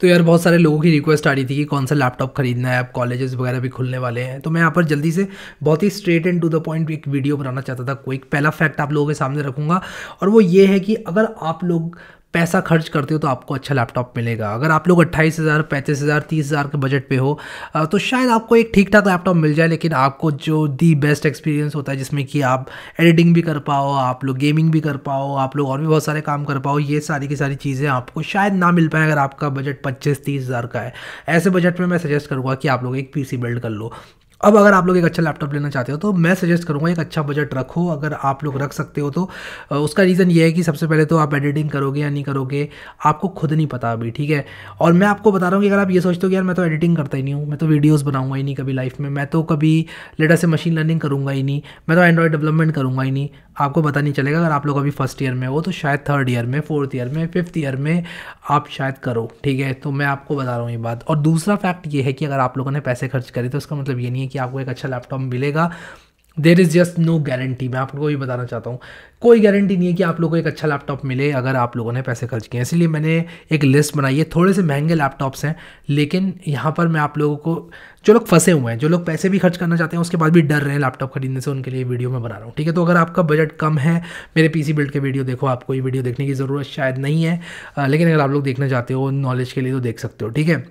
तो यार बहुत सारे लोगों की रिक्वेस्ट आ रही थी कि कौन सा लैपटॉप खरीदना है अब कॉलेजेस वगैरह भी खुलने वाले हैं तो मैं यहाँ पर जल्दी से बहुत ही straight and to the point एक वीडियो बनाना चाहता था कोई पहला फैक्ट आप लोगों के सामने रखूँगा और वो ये है कि अगर आप लोग पैसा खर्च करते हो तो आपको अच्छा लैपटॉप मिलेगा अगर आप लोग अट्ठाईस हज़ार पैंतीस हज़ार तीस हज़ार के बजट पे हो तो शायद आपको एक ठीक ठाक लैपटॉप मिल जाए लेकिन आपको जो दी बेस्ट एक्सपीरियंस होता है जिसमें कि आप एडिटिंग भी कर पाओ आप लोग गेमिंग भी कर पाओ आप लोग और भी बहुत सारे काम कर पाओ ये सारी की सारी चीज़ें आपको शायद ना मिल पाए अगर आपका बजट पच्चीस तीस हज़ार का है ऐसे बजट में मैं सजेस्ट करूँगा कि आप लोग एक पी बिल्ड कर लो अब अगर आप लोग एक अच्छा लैपटॉप लेना चाहते हो तो मैं सजेस्ट करूँगा एक अच्छा बजट रखो अगर आप लोग रख सकते हो तो उसका रीज़न ये है कि सबसे पहले तो आप एडिटिंग करोगे या नहीं करोगे आपको खुद नहीं पता अभी ठीक है और मैं आपको बता रहा हूँ कि अगर आप ये सोचते हो कि यार मैं तो एडिटिंग करता ही नहीं हूँ मैं तो वीडियोज़ बनाऊँगा ही नहीं कभी लाइफ में मैं तो कभी लेटर से मशीन लर्निंग करूँगा ही नहीं मैं तो एंड्रॉयड डेवलपमेंट करूँगा ही नहीं आपको पता नहीं चलेगा अगर आप लोग अभी फर्स्ट ईयर में हो तो शायद थर्ड ईयर में फोर्थ ईयर में फिफ्थ ईयर में आप शायद करो ठीक है तो मैं आपको बता रहा हूँ ये बात और दूसरा फैक्ट ये है कि अगर आप लोगों ने पैसे खर्च करे तो उसका मतलब ये नहीं है कि आपको एक अच्छा लैपटॉप मिलेगा there is just no guarantee मैं आप लोगों को ये बताना चाहता हूँ कोई गारंटी नहीं है कि आप लोगों को एक अच्छा लैपटॉप मिले अगर आप लोगों ने पैसे खर्च किए इसलिए मैंने एक लिस्ट बनाई है थोड़े से महंगे लैपटॉप्स हैं लेकिन यहाँ पर मैं आप लोगों को जो लोग फंसे हुए हैं जो लोग पैसे भी खर्च करना चाहते हैं उसके बाद भी डर रहे हैं लैपटॉप खरीदने से उनके लिए वीडियो मैं बना रहा हूँ ठीक है तो अगर आपका बजट कम है मेरे पीसी बिल्ड के वीडियो देखो आपको ये वीडियो देखने की ज़रूरत शायद नहीं है लेकिन अगर आप लोग देखना चाहते हो नॉलेज के लिए तो देख सकते हो ठीक है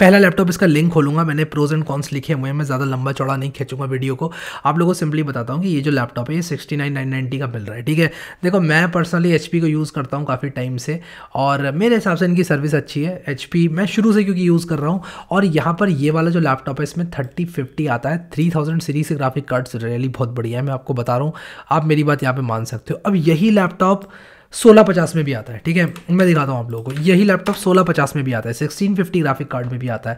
पहला लैपटॉप इसका लिंक खोलूंगा मैंने प्रोज एंड कॉन्स लिखे हुए हैं मैं ज़्यादा लंबा चौड़ा नहीं खींचूंगा वीडियो को आप लोगों को सिंपली बताता हूँ कि ये जो लैपटॉप है ये सिक्सटी नाइन नाइन नाइन्टी का मिल रहा है ठीक है देखो मैं पर्सनली एच को यूज़ करता हूँ काफ़ी टाइम से और मेरे हिसाब से इनकी सर्विस अच्छी है एच मैं शुरू से क्योंकि यूज़ कर रहा हूँ और यहाँ पर ये वाला जो लैपटॉप है इसमें थर्टी फिफ्टी आता है थ्री थाउजेंड सीरीज से ग्राफिक कार्ड्स रियली बहुत बढ़िया है मैं आपको बता रहा हूँ आप मेरी बात यहाँ पर मान सकते हो अब यही लैपटॉप सोलह पचास में भी आता है ठीक है मैं दिखाता हूँ आप लोगों को यही लैपटॉप सोलह पचास में भी आता है सिक्सटीन फिफ्टी ग्राफिक कार्ड में भी आता है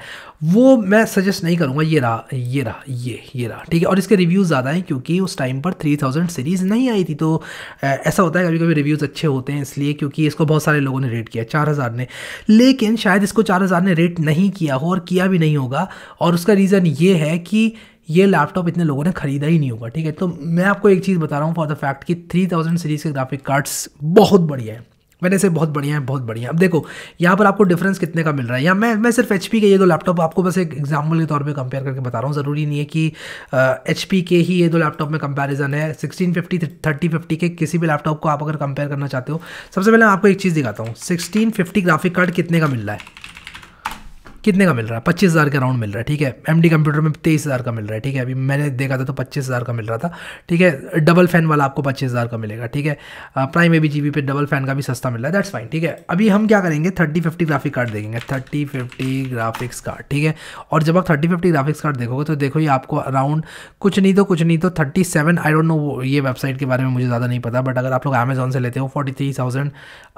वो मैं सजेस्ट नहीं करूँगा ये रहा ये रहा ये ये रहा ठीक है और इसके रिव्यूज़ ज़्यादा हैं क्योंकि उस टाइम पर थ्री थाउजेंड सीरीज़ नहीं आई थी तो ऐसा होता है कभी कभी रिव्यूज़ अच्छे होते हैं इसलिए क्योंकि इसको बहुत सारे लोगों ने रेट किया चार हज़ार ने लेकिन शायद इसको चार हज़ार ने रेट नहीं किया हो और किया भी नहीं होगा और उसका रीज़न ये है कि ये लैपटॉप इतने लोगों ने खरीदा ही नहीं होगा ठीक है तो मैं आपको एक चीज़ बता रहा हूँ फॉर द फैक्ट कि थ्री थाउजेंड सीरीज़ के ग्राफिक कार्ड्स बहुत बढ़िया है मैंने इसे बहुत बढ़िया है बहुत बढ़िया अब देखो यहाँ पर आपको डिफरेंस कितने का मिल रहा है या मैं मैं सिर्फ एच के ये दो लैपटॉप आपको बस एक एग्जाम्पल के तौर पर कंपेयर करके बता रहा हूँ ज़रूरी नहीं है कि एच uh, के ही ये दो लैपटॉप में कंपेरिजन है सिक्सटीन फिफ्टी थर्टी फिफ्टी के किसी भी लैपटॉप को आप अगर कंपेयर करना चाहते हो सबसे पहले मैं आपको एक चीज़ दिखाता हूँ सिक्सटीन फिफ्टी ग्राफिक कार्ड कितने का मिल रहा है कितने का मिल रहा है पच्चीस हज़ार के अराउंड मिल रहा है ठीक है एम कंप्यूटर में तेईस हज़ार का मिल रहा है ठीक है अभी मैंने देखा था तो पच्चीस हज़ार का मिल रहा था ठीक है डबल फैन वाला आपको पच्चीस हज़ार का मिलेगा ठीक है prime A B G B पे डबल फैन का भी सस्ता मिल रहा है दैट्स फाइन ठीक है अभी हम क्या करेंगे थर्टी फिफ्टी ग्राफिक कार्ड देखेंगे थर्टी फिफ्टी ग्राफिक्स कार्ड ठीक है और जब आप थर्टी फिफ्टी ग्राफिक्स कार्ड देखोगे तो देखो ये आपको अराउंड कुछ नहीं तो कुछ नहीं तो thirty seven I don't know ये वेबसाइट के बारे में मुझे ज़्यादा नहीं पता बट अगर आप लोग अमेजोन से लेते हो फोर्टी थ्री थाउजेंड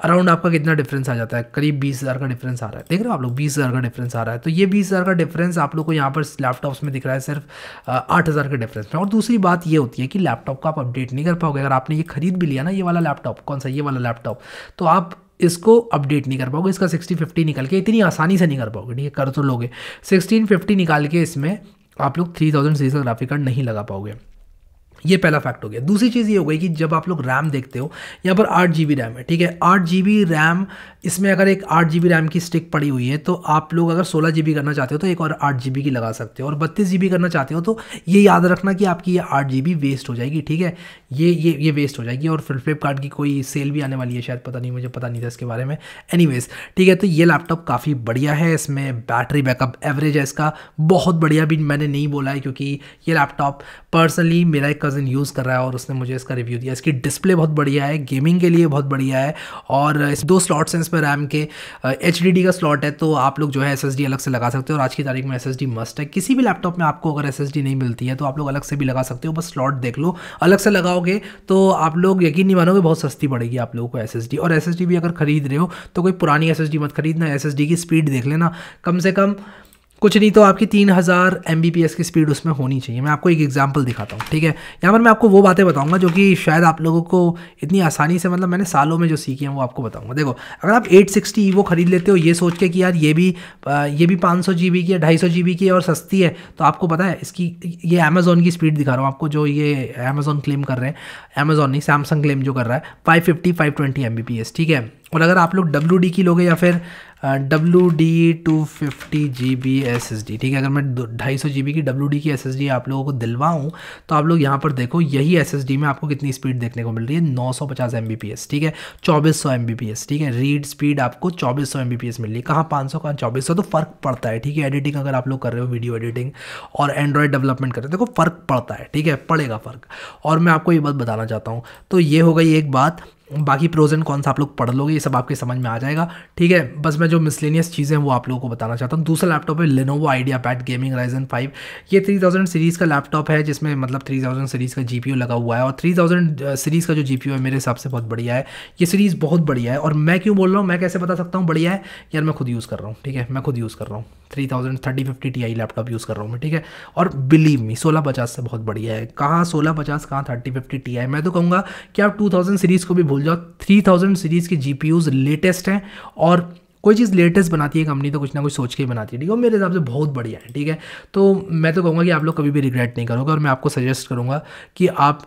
अराउंड आपका कितना डिफरेंस आ जाता है करीब बीस हज़ार का डिफरेंस आ रहा है देख रहे हो आप लोग बीस हज़ार का डिफरेंस आ रहा है तो ये बीस हज़ार का डिफरेंस आप लोग को यहाँ पर लैपटॉप्स में दिख रहा है सिर्फ आठ हज़ार के डिफरेंस में और दूसरी बात ये होती है कि लैपटॉप का आप अपडेट नहीं कर पाओगे अगर आपने ये खरीद भी लिया ना ये वाला लैपटॉप कौन सा ये वाला लैपटॉप तो आप इसको अपडेट नहीं कर पाओगे इसका सिक्सटी फिफ्टी निकल के इतनी आसानी से नहीं कर पाओगे ठीक है कर तो लोगे सिक्सटीन फिफ्टी निकाल के इसमें आप लोग थ्री थाउजेंड सीरीज का ग्राफिक कार्ड नहीं लगा पाओगे ये पहला फैक्ट हो गया दूसरी चीज़ ये हो गई कि जब आप लोग रैम देखते हो यहाँ पर आठ जी रैम है ठीक है आठ जी रैम इसमें अगर एक आठ जी रैम की स्टिक पड़ी हुई है तो आप लोग अगर सोलह जी करना चाहते हो तो एक और आठ जी की लगा सकते हो और बत्तीस जी करना चाहते हो तो ये याद रखना कि आपकी ये आठ जी वेस्ट हो जाएगी ठीक है ये ये ये वेस्ट हो जाएगी और फिर फ्लिपकार्ट की कोई सेल भी आने वाली है शायद पता नहीं मुझे पता नहीं था इसके बारे में एनी ठीक है तो ये लैपटॉप काफ़ी बढ़िया है इसमें बैटरी बैकअप एवरेज है इसका बहुत बढ़िया भी मैंने नहीं बोला है क्योंकि ये लैपटॉप पर्सनली मेरा एक कज़न यूज़ कर रहा है और उसने मुझे इसका रिव्यू दिया इसकी डिस्प्ले बहुत बढ़िया है गेमिंग के लिए बहुत बढ़िया है और इस दो स्लॉट्स हैं इसमें रैम के एच का स्लॉट है तो आप लोग जो है एस अलग से लगा सकते हो और आज की तारीख में एस मस्ट है किसी भी लैपटॉप में आपको अगर एस नहीं मिलती है तो आप लोग अलग से भी लगा सकते हो बस स्लॉट देख लो अलग से लगाओगे तो आप लोग यकीन नहीं मानोगे बहुत सस्ती पड़ेगी आप लोगों को एस और एस भी अगर खरीद रहे हो तो कोई पुरानी एस मत खरीदना एस की स्पीड देख लेना कम से कम कुछ नहीं तो आपकी तीन हज़ार एम की स्पीड उसमें होनी चाहिए मैं आपको एक एग्जाम्पल दिखाता हूँ ठीक है यहाँ पर मैं आपको वो बातें बताऊँगा जो कि शायद आप लोगों को इतनी आसानी से मतलब मैंने सालों में जो सीखी हैं वो आपको बताऊँगा देखो अगर आप एट सिक्सटी वो ख़रीद लेते हो ये सोच के कि यार ये भी ये भी पाँच सौ जी बी की है ढाई सौ जी बी की है और सस्ती है तो आपको पता है इसकी ये अमेज़ोन की स्पीड दिखा रहा हूँ आपको जो ये अमेज़ोन क्लेम कर रहे हैं अमेज़ोन नहीं सैमसंग क्लेम जो कर रहा है five fifty five twenty M B P S ठीक है और अगर आप लोग डब्ल्यू डी की लोगे या फिर W D two fifty G B S S D ठीक है अगर मैं ढाई सौ जी बी की डब्ल्यू डी की एस एस डी आप लोगों को दिलवाऊँ तो आप लोग यहाँ पर देखो यही एस एस डी में आपको कितनी स्पीड देखने को मिल रही है नौ सौ पचास एम बी पी एस ठीक है चौबीस सौ एम बी पी एस ठीक है रीड स्पीड आपको चौबीस सौ एम बी पी एस मिल रही है कहाँ पाँच सौ कहाँ चौबीस सौ तो फ़र्क पड़ता है ठीक है एडिटिंग अगर आप लोग कर रहे हो वीडियो एडिटिंग और एंड्रॉयड डेवलपमेंट कर रहे हो देखो फ़र्क पड़ता है ठीक है पड़ेगा फ़र्क और मैं आपको ये बात बताना चाहता हूँ तो ये हो गई एक बात बाकी प्रोज एंड सा आप लोग पढ़ लोगे ये सब आपके समझ में आ जाएगा ठीक है बस मैं जो मिसलेनियस चीज़ें हैं वो आप लोगों को बताना चाहता हूँ दूसरा लैपटॉप है Lenovo IdeaPad gaming Ryzen five ये थ्री थाउजेंड सीरीज़ का लैपटॉप है जिसमें मतलब थ्री थाउजेंड सीरीज़ का जी लगा हुआ है और थ्री थाउजेंड सीरीज़ का जो जी है मेरे हिसाब से बहुत बढ़िया है ये सीरीज़ बहुत बढ़िया है और मैं क्यों बोल रहा हूँ मैं कैसे बता सकता हूँ बढ़िया है यार मैं खुद यूज़ कर रहा हूँ ठीक है मैं खुद यूज़ कर रहा हूँ three thousand thirty fifty T I laptop use कर रहा हूँ मैं ठीक है और बिलीव मी सोलह पचास से बहुत बढ़िया है कहाँ सोलह पचास कहाँ थर्टी फिफ्टी टी आई मैं तो कहूँगा कि आप टू थाउजेंड सीरीज़ को भी भूल जाओ थ्री थाउजेंड सीरीज़ के जी लेटेस्ट हैं और कोई चीज़ लेटेस्ट बनाती है कंपनी तो कुछ ना कुछ सोच के ही बनाती है ठीक है मेरे हिसाब से बहुत बढ़िया है ठीक है तो मैं तो कहूँगा कि आप लोग कभी भी रिग्रेट नहीं करोगे और मैं आपको सजेस्ट करूँगा कि आप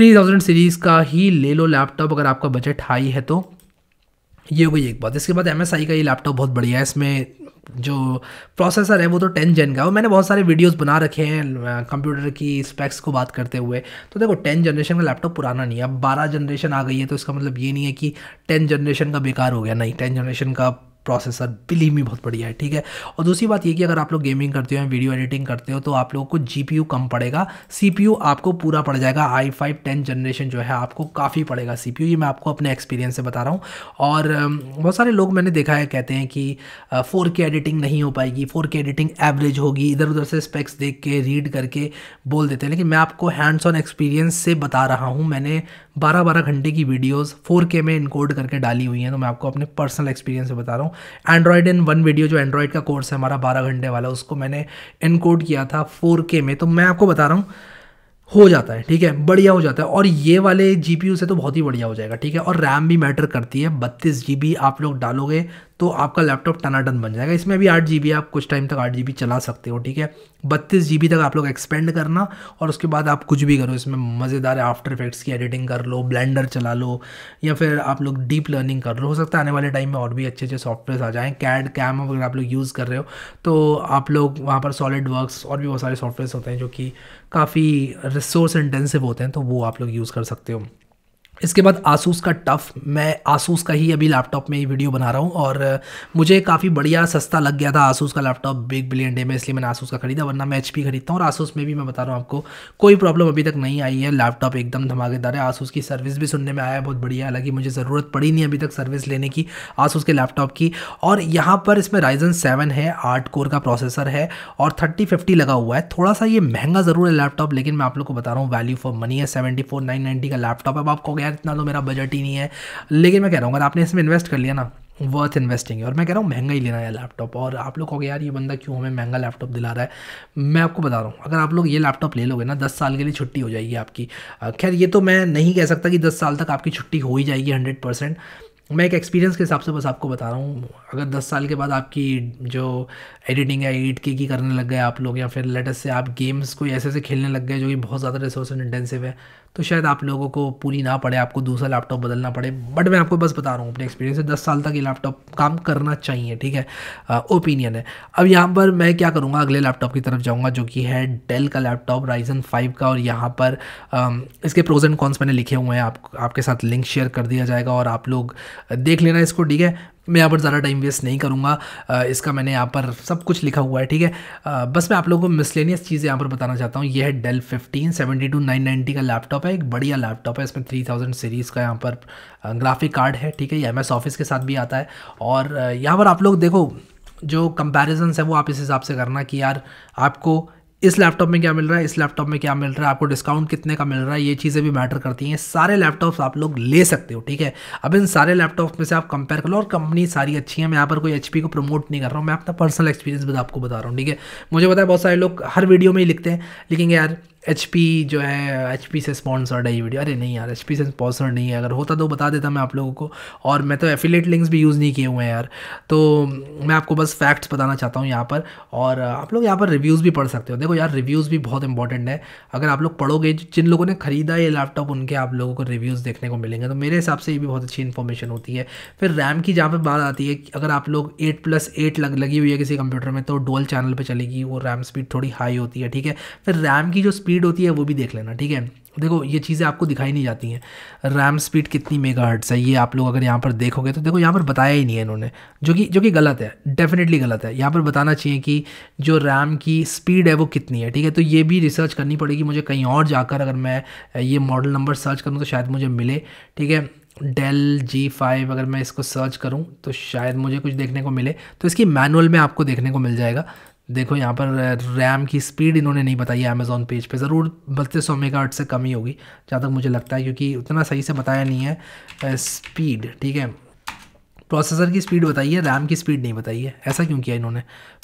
3000 सीरीज़ का ही ले लो लैपटॉप अगर आपका बजट हाई है तो ये हो गई एक बात इसके बाद एम का ये लैपटॉप बहुत बढ़िया है इसमें जो प्रोसेसर है वो तो टेन जेन का है मैंने बहुत सारे वीडियोस बना रखे हैं कंप्यूटर की स्पेक्स को बात करते हुए तो देखो टेन जनरेशन का लैपटॉप पुराना नहीं है अब बारह जनरेशन आ गई है तो इसका मतलब ये नहीं है कि टेन जनरेशन का बेकार हो गया नहीं टेन जनरेशन का प्रोसेसर बिलीव में बहुत बढ़िया है ठीक है और दूसरी बात ये कि अगर आप लोग गेमिंग करते हो या वीडियो एडिटिंग करते हो तो आप लोगों को जीपीयू कम पड़ेगा सीपीयू आपको पूरा पड़ जाएगा आई फाइव टेन जनरेशन जो है आपको काफ़ी पड़ेगा सीपीयू ये मैं आपको अपने एक्सपीरियंस से बता रहा हूँ और बहुत सारे लोग मैंने देखा है कहते हैं कि फोर के एडिटिंग नहीं हो पाएगी फोर के एडिटिंग एवरेज होगी इधर उधर से स्पेक्स देख के रीड करके बोल देते हैं लेकिन मैं आपको हैंड्स ऑन एक्सपीरियंस से बता रहा हूँ मैंने बारह बारह घंटे की वीडियोज़ फोर में इनकोड करके डाली हुई हैं तो मैं आपको अपने पर्सनल एक्सपीरियंस से बता रहा हूँ एंड्रॉयड इन वन वीडियो जो एंड्रॉयड का कोर्स है हमारा बारह घंटे वाला उसको मैंने इनकोड किया था फोर में तो मैं आपको बता रहा हूँ हो जाता है ठीक है बढ़िया हो जाता है और ये वाले जी से तो बहुत ही बढ़िया हो जाएगा ठीक है और रैम भी मैटर करती है बत्तीस जी आप लोग डालोगे तो आपका लैपटॉप टनाटन बन जाएगा इसमें अभी आठ जी आप कुछ टाइम तक आठ जी चला सकते हो ठीक है बत्तीस जी तक आप लोग एक्सपेंड करना और उसके बाद आप कुछ भी करो इसमें मज़ेदार आफ्टर इफेक्ट्स की एडिटिंग कर लो ब्लेंडर चला लो या फिर आप लोग डीप लर्निंग कर लो हो सकता है आने वाले टाइम में और भी अच्छे अच्छे सॉफ्टवेयर आ जाएँ कैड कैम अगर आप लोग यूज़ कर रहे हो तो आप लोग वहाँ पर सॉलिड वर्कस और भी बहुत सारे सॉफ्टवेयर होते हैं जो कि काफ़ी रिसोर्स इंटेंसिव होते हैं तो वो आप लोग यूज़ कर सकते हो इसके बाद आसूस का टफ़ मैं आसूस का ही अभी लैपटॉप में ही वीडियो बना रहा हूँ और uh, मुझे काफ़ी बढ़िया सस्ता लग गया था आसूस का लैपटॉप बिग बिलियन डे में इसलिए मैंने आसूस का ख़रीदा वरना मैं एच खरीदता हूँ और आसूस में भी मैं बता रहा हूँ आपको कोई प्रॉब्लम अभी तक नहीं आई है लैपटॉप एकदम धमाकेदार है आसूस की सर्विस भी सुनने में आया है बहुत बढ़िया हालांकि मुझे ज़रूरत पड़ी नहीं अभी तक सर्विस लेने की आसूस के लैपटॉप की और यहाँ पर इसमें राइजन सेवन है आठ कोर का प्रोसेसर है और थर्टी फिफ्टी लगा हुआ है थोड़ा सा ये महंगा ज़रूर है लैपटॉप लेकिन मैं आप लोग को बता रहा हूँ वैल्यू फॉर मनी है सेवेंटी फोर नाइन नाइनटी का लैपटॉप अब आपको गया यार इतना तो मेरा बजट ही नहीं है लेकिन मैं कह रहा हूँ अगर आपने इसमें इन्वेस्ट कर लिया ना वर्थ इन्वेस्टिंग है और मैं कह रहा हूँ महंगा ही लेना है लैपटॉप और आप लोग कहोगे यार ये बंदा क्यों हमें महंगा लैपटॉप दिला रहा है मैं आपको बता रहा हूँ अगर आप लोग ये लैपटॉप ले लोगे ना दस साल के लिए छुट्टी हो जाएगी आपकी खैर ये तो मैं नहीं कह सकता कि दस साल तक आपकी छुट्टी हो ही जाएगी हंड्रेड परसेंट मैं एक एक्सपीरियंस के हिसाब से बस आपको बता रहा हूँ अगर दस साल के बाद आपकी जो एडिटिंग है एडिट की की करने लग गए आप लोग या फिर लेटेस्ट से आप गेम्स कोई ऐसे ऐसे खेलने लग गए जो कि बहुत ज़्यादा रिसोर्स इंटेंसिव है तो शायद आप लोगों को पूरी ना पड़े आपको दूसरा लैपटॉप बदलना पड़े बट मैं आपको बस बता रहा हूँ अपने एक्सपीरियंस से दस साल तक ये लैपटॉप काम करना चाहिए ठीक है ओपिनियन है अब यहाँ पर मैं क्या करूँगा अगले लैपटॉप की तरफ जाऊँगा जो कि है डेल का लैपटॉप राइजन फाइव का और यहाँ पर इसके प्रोज एंड कॉन्स मैंने लिखे हुए हैं आप, आपके साथ लिंक शेयर कर दिया जाएगा और आप लोग देख लेना इसको ठीक है मैं यहाँ पर ज़्यादा टाइम वेस्ट नहीं करूँगा इसका मैंने यहाँ पर सब कुछ लिखा हुआ है ठीक है बस मैं आप लोगों को मिसलेनियस चीज़ें यहाँ पर बताना चाहता हूँ यह है Dell fifteen seventy two nine ninety का लैपटॉप है एक बढ़िया लैपटॉप है इसमें थ्री थाउजेंड सीरीज़ का यहाँ पर ग्राफिक कार्ड है ठीक है ये एम एस ऑफिस के साथ भी आता है और यहाँ पर आप लोग देखो जो कंपेरिजन्स है वो आप इस हिसाब से करना कि यार आपको इस लैपटॉप में क्या मिल रहा है इस लैपटॉप में क्या मिल रहा है आपको डिस्काउंट कितने का मिल रहा है ये चीज़ें भी मैटर करती हैं सारे लैपटॉप्स आप लोग ले सकते हो ठीक है अब इन सारे लैपटॉप में से आप कंपेयर कर लो और कंपनी सारी अच्छी है मैं यहाँ पर कोई एच को प्रमोट नहीं कर रहा हूँ मैं अपना पर्सनल एक्सपीरियंस भी आपको बता रहा हूँ ठीक है मुझे पता है बहुत सारे लोग हर वीडियो में ही लिखते हैं लेकिन यार एच जो है एच से स्पॉन्सर्ड है ये वीडियो अरे नहीं यार एच से स्पॉन्सर्ड नहीं है अगर होता तो बता देता मैं आप लोगों को और मैं तो एफिलेट लिंक्स भी यूज़ नहीं किए हुए हैं यार तो मैं आपको बस फैक्ट्स बताना चाहता हूँ यहाँ पर और आप लोग यहाँ पर रिव्यूज़ भी पढ़ सकते हो देखो यार रिव्यूज़ भी बहुत इंपॉर्टेंट है अगर आप लोग पढ़ोगे जिन लोगों ने ख़रीदा ये लैपटॉप उनके आप लोगों को रिव्यूज़ देखने को मिलेंगे तो मेरे हिसाब से ये भी बहुत अच्छी इन्फॉर्मेशन होती है फिर रैम की जहाँ पर बात आती है अगर आप लोग एट प्लस एट लग लगी हुई है किसी कंप्यूटर में तो डोल चैनल पर चलेगी वो रैम स्पीड थोड़ी हाई होती है ठीक है फिर रैम की जो स्पीड स्पीड होती है वो भी देख लेना ठीक है देखो ये चीज़ें आपको दिखाई नहीं जाती हैं रैम स्पीड कितनी मेगा हर्ट्स है ये आप लोग अगर यहाँ पर देखोगे तो देखो यहाँ पर बताया ही नहीं है इन्होंने जो कि जो कि गलत है डेफिनेटली गलत है यहाँ पर बताना चाहिए कि जो रैम की स्पीड है वो कितनी है ठीक है तो ये भी रिसर्च करनी पड़ेगी मुझे कहीं और जाकर अगर मैं ये मॉडल नंबर सर्च करूँ तो शायद मुझे मिले ठीक है डेल जी फाइव अगर मैं इसको सर्च करूं तो शायद मुझे कुछ देखने को मिले तो इसकी मैनुअल में आपको देखने को मिल जाएगा देखो यहाँ पर रैम की स्पीड इन्होंने नहीं बताई है अमेज़ोन पेज पे ज़रूर बत्तीस सौ मेगा से कम ही होगी जहाँ तक मुझे लगता है क्योंकि उतना सही से बताया नहीं है स्पीड ठीक है प्रोसेसर की स्पीड बताइए रैम की स्पीड नहीं बताइए ऐसा क्यों किया इन्होंने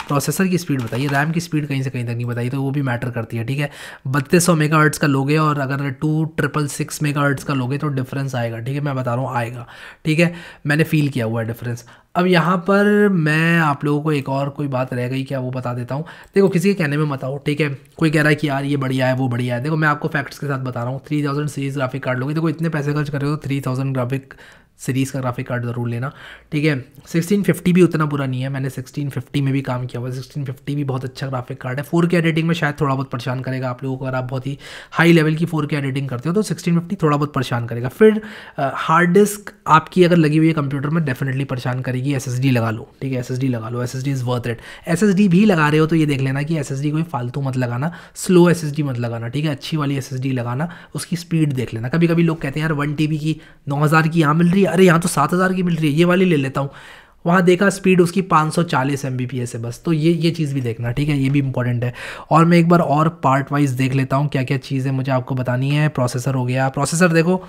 प्रोसेसर की स्पीड बताइए रैम की स्पीड कहीं से कहीं तक नहीं बताई तो वो भी मैटर करती है ठीक है बत्तीस सौ मेगा हर्ट्स का लोगे और अगर two triple six megahertz का लोगे तो डिफरेंस आएगा ठीक है मैं बता रहा हूँ आएगा ठीक है मैंने फील किया हुआ है डिफरेंस अब यहाँ पर मैं आप लोगों को एक और कोई बात रह गई क्या वो बता देता हूँ देखो किसी के कहने में बताओ ठीक है कोई कह रहा है कि यार ये बढ़िया है वो बढ़िया है देखो मैं आपको फैक्ट्स के साथ बता रहा हूँ three thousand series graphic card लोगे देखो इतने पैसे खर्च कर रहे हो थ्री थाउजेंड ग्राफिक सीरीज़ का ग्राफिक कार्ड ज़रूर लेना ठीक है 1650 भी उतना बुरा नहीं है मैंने 1650 में भी काम किया हुआ सिक्सटीन 1650 भी बहुत अच्छा ग्राफिक कार्ड है फोर के एडिटिंग में शायद थोड़ा बहुत परेशान करेगा आप लोगों को अगर आप बहुत ही हाई लेवल की फोर के एडिटिंग करते हो तो 1650 थोड़ा बहुत परेशान करेगा फिर हार्ड डिस्क आपकी अगर लगी हुई है कंप्यूटर में डेफिनेटली परेशान करेगी एस लगा लो ठीक है एस लगा लो S is worth rate S भी लगा रहे हो तो ये देख लेना कि एस कोई फालतू मत लगाना स्लो एस मत लगाना ठीक है अच्छी वाली एस लगाना उसकी स्पीड देख लेना कभी कभी लोग कहते हैं यार वन की नौ की यहाँ मिल रही है अरे यहाँ तो सात हज़ार की मिल रही है ये वाली ले लेता हूँ वहाँ देखा स्पीड उसकी 540 एस है बस तो ये ये चीज़ भी देखना ठीक है ये भी इंपॉर्टेंट है और मैं एक बार और पार्ट वाइज देख लेता हूँ क्या क्या चीज़ें मुझे आपको बतानी है प्रोसेसर हो गया प्रोसेसर देखो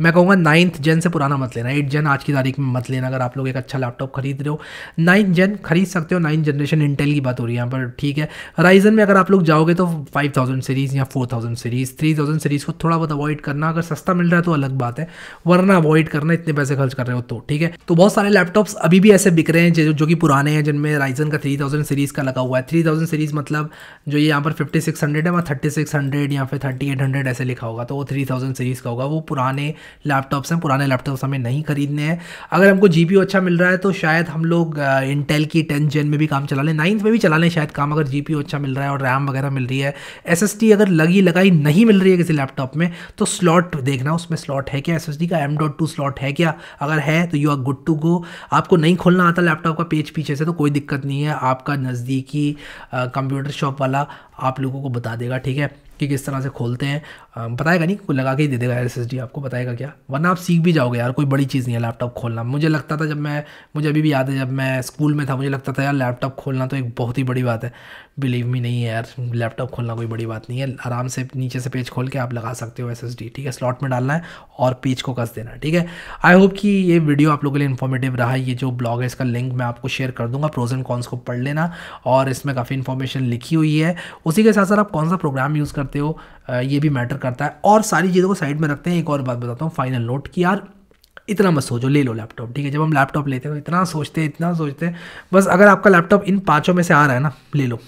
मैं कहूँगा नाइन्थ जेन से पुराना मत लेना एट जेन आज की तारीख में मत लेना अगर आप लोग एक अच्छा लैपटॉप खरीद रहे हो नाइन्थ जेन खरीद सकते हो नाइन्थ जनरेशन इंटेल की बात हो रही है यहाँ पर ठीक है राइजन में अगर आप लोग जाओगे तो फाइव थाउजेंड सीरीज़ या four thousand series three thousand series को थोड़ा बहुत अवॉइड करना अगर सस्ता मिल रहा है तो अलग बात है वरना अवॉइड करना इतने पैसे खर्च कर रहे हो तो ठीक है तो बहुत सारे लैपटॉप्स अभी भी ऐसे बिक रहे हैं जो, जो कि पुराने हैं जिनमें राइजन का थ्री थाउजेंड सीरीज़ का लगा हुआ है थ्री थाउजेंड सीरीज़ मतलब जो ये यहाँ पर फिफ्टी सिक्स हंड्रेड है वहाँ थर्टी सिक्स हंड्रेड या फिर थर्टी एट हंड्रेड ऐसे लिखा होगा तो वो थ्री थाउजेंड सीरीज़ का होगा वो पुराने लैपटॉप्स हैं पुराने लैपटॉप्स हमें नहीं खरीदने हैं अगर हमको जी अच्छा मिल रहा है तो शायद हम लोग इंटेल की टेंथ जेन में भी काम चला लें नाइन्थ में भी चला लें शायद काम अगर जी अच्छा मिल रहा है और रैम वगैरह मिल रही है एस अगर लगी लगाई नहीं मिल रही है किसी लैपटॉप में तो स्लॉट देखना उसमें स्लॉट है क्या एस का एम स्लॉट है क्या अगर है तो you are good to go आपको नहीं खोलना आता लैपटॉप का पेज पीछे से तो कोई दिक्कत नहीं है आपका नज़दीकी कंप्यूटर शॉप वाला आप लोगों को बता देगा ठीक है कि किस तरह से खोलते हैं बताएगा नहीं कोई लगा के ही दे देगा एस आपको बताएगा क्या वरना आप सीख भी जाओगे यार कोई बड़ी चीज़ नहीं है लैपटॉप खोलना मुझे लगता था जब मैं मुझे अभी भी याद है जब मैं स्कूल में था मुझे लगता था यार लैपटॉप खोलना तो एक बहुत ही बड़ी बात है बिलीव मी नहीं है यार लैपटॉप खोलना कोई बड़ी बात नहीं है आराम से नीचे से पेज खोल के आप लगा सकते हो एस ठीक है स्लॉट में डालना है और पेज को कस देना है ठीक है आई होप कि ये वीडियो आप लोगों के लिए इन्फॉर्मेटिव रहा ये जो ब्लॉग है इसका लिंक मैं आपको शेयर कर दूंगा प्रोज एंड कॉन्स को पढ़ लेना और इसमें काफ़ी इन्फॉर्मेशन लिखी हुई है उसी के साथ साथ आप कौन सा प्रोग्राम यूज़ करते हो ये भी मैटर करता है और सारी चीज़ों को साइड में रखते हैं एक और बात बताता हूँ फाइनल नोट कि यार इतना मत सोचो ले लो लैपटॉप ठीक है जब हम लैपटॉप लेते हैं तो इतना सोचते हैं इतना सोचते हैं बस अगर आपका लैपटॉप इन पाँचों में से आ रहा है ना ले लो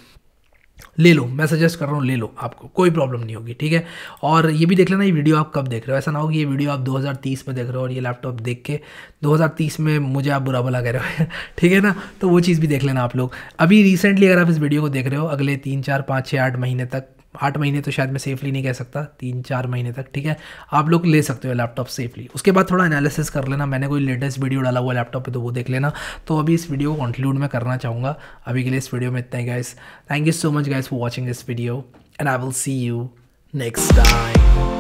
ले लो मैं सजेस्ट कर रहा हूँ ले लो आपको कोई प्रॉब्लम नहीं होगी ठीक है और ये भी देख लेना ये वीडियो आप कब देख रहे हो ऐसा ना हो कि ये वीडियो आप 2030 में देख रहे हो और ये लैपटॉप देख के 2030 में मुझे आप बुरा भला कह रहे हो ठीक है ना तो वो चीज़ भी देख लेना आप लोग अभी रिसेंटली अगर आप इस वीडियो को देख रहे हो अगले तीन चार पाँच छः आठ महीने तक आठ महीने तो शायद मैं सेफली नहीं कह सकता तीन चार महीने तक ठीक है आप लोग ले सकते हो लैपटॉप सेफली उसके बाद थोड़ा एनालिसिस कर लेना मैंने कोई लेटेस्ट वीडियो डाला हुआ लैपटॉप पे तो वो देख लेना तो अभी इस वीडियो को कंक्लूड मैं करना चाहूँगा अभी के लिए इस वीडियो में इतना guys thank you so much guys for watching this video and I will see you next time